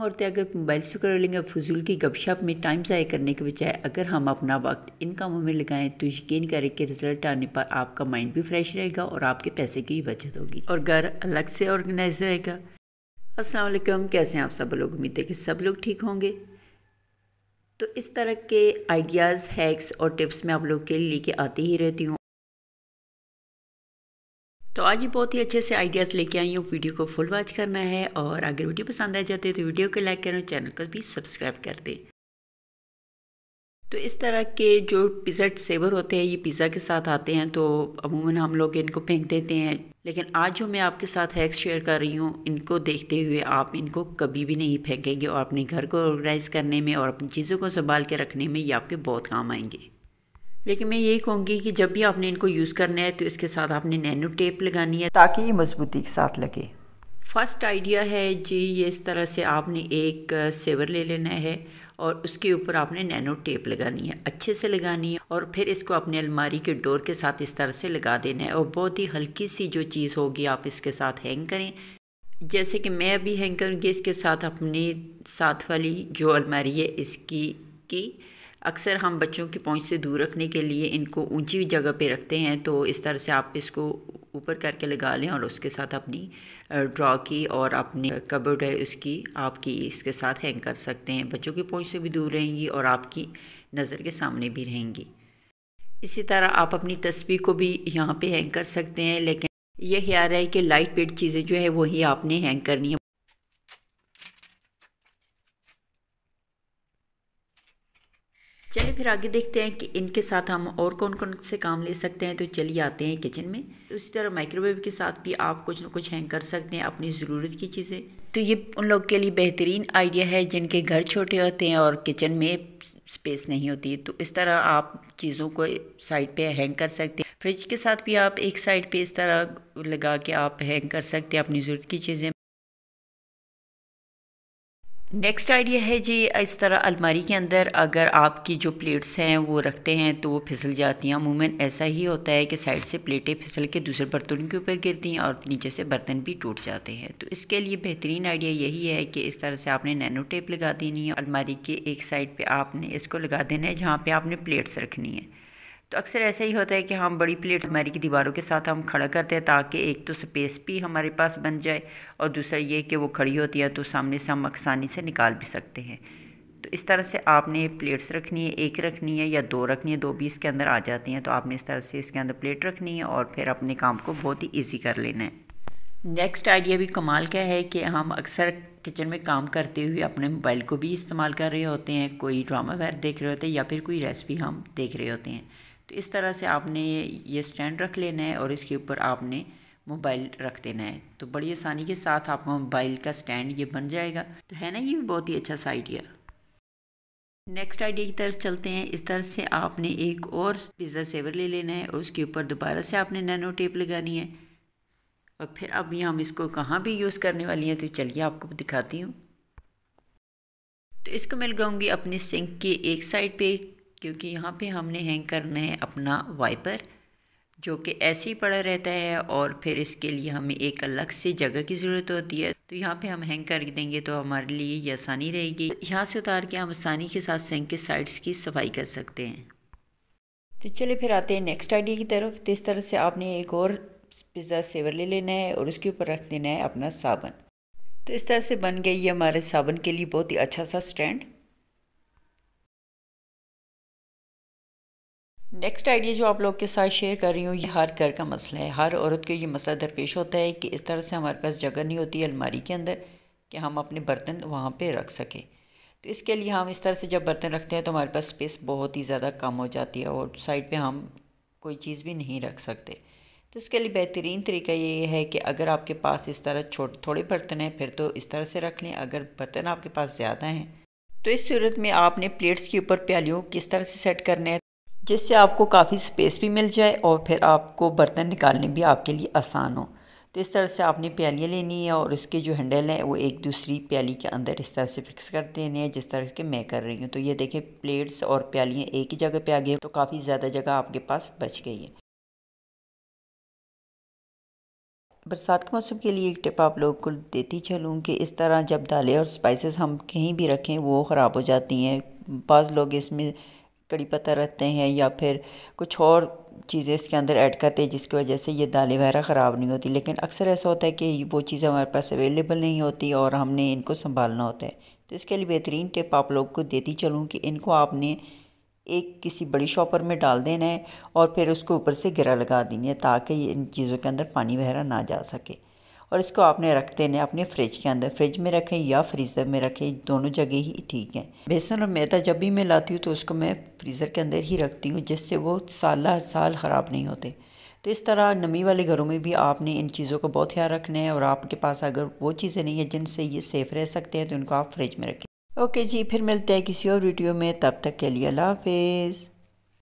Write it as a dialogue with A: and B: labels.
A: और औरतें अगर मोबाइल से कर लेंगे फजूल की गपशप में टाइम ज़ाय करने के बजाय अगर हम अपना वक्त इन कामों में लगाएं तो यकीन करें कि रिजल्ट आने पर आपका माइंड भी फ्रेश रहेगा और आपके पैसे की बचत होगी और घर अलग से ऑर्गेनाइज रहेगा असलम कैसे हैं आप सब लोग उम्मीद है कि सब लोग ठीक होंगे तो इस तरह के आइडियाज़ हैक्स और टिप्स मैं आप लोग के लिए लेके आती ही रहती हूँ तो आज ही बहुत ही अच्छे से आइडियाज़ लेके आई हूँ वीडियो को फुल वॉच करना है और अगर वीडियो पसंद आ जाती है तो वीडियो को लाइक करें चैनल को भी सब्सक्राइब कर दें तो इस तरह के जो पिज़्ज़ा सेवर होते हैं ये पिज़्ज़ा के साथ आते हैं तो अमूमन हम लोग इनको फेंक देते हैं लेकिन आज जो मैं आपके साथ हैक्स शेयर कर रही हूँ इनको देखते हुए आप इनको कभी भी नहीं फेंकेंगे और अपने घर को ऑर्गेनाइज़ करने में और अपनी चीज़ों को संभाल के रखने में ये आपके बहुत काम आएंगे लेकिन मैं यही कहूँगी कि जब भी आपने इनको यूज़ करना है तो इसके साथ आपने नैनो टेप लगानी है ताकि ये मजबूती के साथ लगे फर्स्ट आइडिया है जी ये इस तरह से आपने एक सेवर ले लेना है और उसके ऊपर आपने नैनो टेप लगानी है अच्छे से लगानी है और फिर इसको अपने अलमारी के डोर के साथ इस तरह से लगा देना है और बहुत ही हल्की सी जो चीज़ होगी आप इसके साथ हैंग करें जैसे कि मैं अभी हैंग करूँगी इसके साथ अपने साथ वाली जो अलमारी है इसकी की अक्सर हम बच्चों की पहुंच से दूर रखने के लिए इनको ऊंची जगह पे रखते हैं तो इस तरह से आप इसको ऊपर करके लगा लें और उसके साथ अपनी ड्रॉ की और अपने कबर्ड है उसकी आपकी इसके साथ हैंग कर सकते हैं बच्चों की पहुंच से भी दूर रहेंगी और आपकी नज़र के सामने भी रहेंगी इसी तरह आप अपनी तस्वीर को भी यहाँ पर हैंग कर सकते हैं लेकिन यह ख्याल है कि लाइट वेट चीज़ें जो है वही आपने हैंग करनी है फिर आगे देखते हैं कि इनके साथ हम और कौन कौन से काम ले सकते हैं तो चलिए आते हैं किचन में उसी तरह माइक्रोवेव के साथ भी आप कुछ ना कुछ हैंग कर सकते हैं अपनी ज़रूरत की चीज़ें तो ये उन लोग के लिए बेहतरीन आइडिया है जिनके घर छोटे होते हैं और किचन में स्पेस नहीं होती तो इस तरह आप चीज़ों को साइड पे हैंग कर सकते हैं फ्रिज के साथ भी आप एक साइड पे इस तरह लगा के आप हैंग कर सकते हैं अपनी ज़रूरत की चीज़ें नेक्स्ट आइडिया है जी इस तरह अलमारी के अंदर अगर आपकी जो प्लेट्स हैं वो रखते हैं तो वो फिसल जाती हैं अमूमन ऐसा ही होता है कि साइड से प्लेटें फिसल के दूसरे बर्तन के ऊपर गिरती हैं और नीचे से बर्तन भी टूट जाते हैं तो इसके लिए बेहतरीन आइडिया यही है कि इस तरह से आपने नैनो टेप लगा देनी है अलमारी के एक साइड पर आपने इसको लगा देना है जहाँ पर आपने प्लेट्स रखनी है तो अक्सर ऐसा ही होता है कि हम बड़ी प्लेट हमारी की दीवारों के साथ हम खड़ा करते हैं ताकि एक तो स्पेस भी हमारे पास बन जाए और दूसरा ये कि वो खड़ी होती है तो सामने से हम आसानी से निकाल भी सकते हैं तो इस तरह से आपने प्लेट्स रखनी है एक रखनी है या दो रखनी है दो भी इसके अंदर आ जाती हैं तो आपने इस तरह से इसके अंदर प्लेट रखनी है और फिर अपने काम को बहुत ही ईजी कर लेना है नेक्स्ट आइडिया भी कमाल का है कि हम अक्सर किचन में काम करते हुए अपने मोबाइल को भी इस्तेमाल कर रहे होते हैं कोई ड्रामा वगैरह देख रहे होते हैं या फिर कोई रेसिपी हम देख रहे होते हैं तो इस तरह से आपने ये ये स्टैंड रख लेना है और इसके ऊपर आपने मोबाइल रख देना है तो बड़ी आसानी के साथ आपका मोबाइल का स्टैंड ये बन जाएगा तो है ना ये भी बहुत ही अच्छा सा आइडिया नेक्स्ट आइडिया की तरफ चलते हैं इस तरह से आपने एक और पिज़्ज़ा सेवर ले लेना है और उसके ऊपर दोबारा से आपने नैनो टेप लगानी है और फिर अभी हम इसको कहाँ भी यूज़ करने वाली हैं तो चलिए आपको दिखाती हूँ तो इसको मैं लगाऊंगी अपने सिंक के एक साइड पे क्योंकि यहाँ पे हमने हैंग करना है अपना वाइपर जो कि ऐसे ही पड़ा रहता है और फिर इसके लिए हमें एक अलग से जगह की ज़रूरत होती है तो यहाँ पे हम हैंग कर देंगे तो हमारे लिए ये आसानी रहेगी तो यहाँ से उतार के हम आसानी के साथ सेंग के साइड्स की सफाई कर सकते हैं तो चलिए फिर आते हैं नेक्स्ट आइडिया की तरफ तो इस तरह से आपने एक और पिज़्ज़ा सेवर ले लेना है और उसके ऊपर रख देना है अपना साबन तो इस तरह से बन गई ये हमारे साबन के लिए बहुत ही अच्छा सा स्टैंड नेक्स्ट आइडिया जो आप लोग के साथ शेयर कर रही हूँ ये हर घर का मसला है हर औरत को ये मसला दरपेश होता है कि इस तरह से हमारे पास जगह नहीं होती अलमारी के अंदर कि हम अपने बर्तन वहाँ पे रख सकें तो इसके लिए हम इस तरह से जब बर्तन रखते हैं तो हमारे पास स्पेस बहुत ही ज़्यादा कम हो जाती है और साइड पर हम कोई चीज़ भी नहीं रख सकते तो इसके लिए बेहतरीन तरीका ये है कि अगर आपके पास इस तरह छोटे थोड़े बर्तन हैं फिर तो इस तरह से रख लें अगर बर्तन आपके पास ज़्यादा हैं तो इस सूरत में आपने प्लेट्स के ऊपर प्यालियों किस तरह से सेट करना है जिससे आपको काफ़ी स्पेस भी मिल जाए और फिर आपको बर्तन निकालने भी आपके लिए आसान हो तो इस तरह से आपने प्यालियाँ लेनी है और इसके जो हैंडल हैं वो एक दूसरी प्याली के अंदर इस तरह से फिक्स कर देने हैं जिस तरह के मैं कर रही हूँ तो ये देखें प्लेट्स और प्यालियाँ एक ही जगह पे आ गई तो काफ़ी ज़्यादा जगह आपके पास बच गई है बरसात के मौसम के लिए एक टिप आप लोगों को देती चलूँ कि इस तरह जब दालें और स्पाइसेस हम कहीं भी रखें वो ख़राब हो जाती हैं बाज़ लोग इसमें कड़ी पत्ता रखते हैं या फिर कुछ और चीज़ें इसके अंदर ऐड करते हैं जिसकी वजह से ये दालें वगैरह ख़राब नहीं होती लेकिन अक्सर ऐसा होता है कि वो चीज़ें हमारे पास अवेलेबल नहीं होती और हमने इनको संभालना होता है तो इसके लिए बेहतरीन टिप आप लोग को देती चलूँ कि इनको आपने एक किसी बड़ी शॉपर में डाल देना है और फिर उसको ऊपर से गिरा लगा देनी है ताकि इन चीज़ों के अंदर पानी वगैरह ना जा सके और इसको आपने रख देने अपने फ्रिज के अंदर फ्रिज में रखें या फ्रीज़र में रखें दोनों जगह ही ठीक है बेसन और मैदा जब भी मैं लाती हूँ तो उसको मैं फ्रीज़र के अंदर ही रखती हूँ जिससे वो साल साल ख़राब नहीं होते तो इस तरह नमी वाले घरों में भी आपने इन चीज़ों का बहुत ख्याल रखना है और आपके पास अगर वो चीज़ें नहीं है जिनसे ये सेफ़ रह सकते हैं तो इनको आप फ्रिज में रखें ओके जी फिर मिलते हैं किसी और वीडियो में तब तक के लिए अल्लाह हाफिज़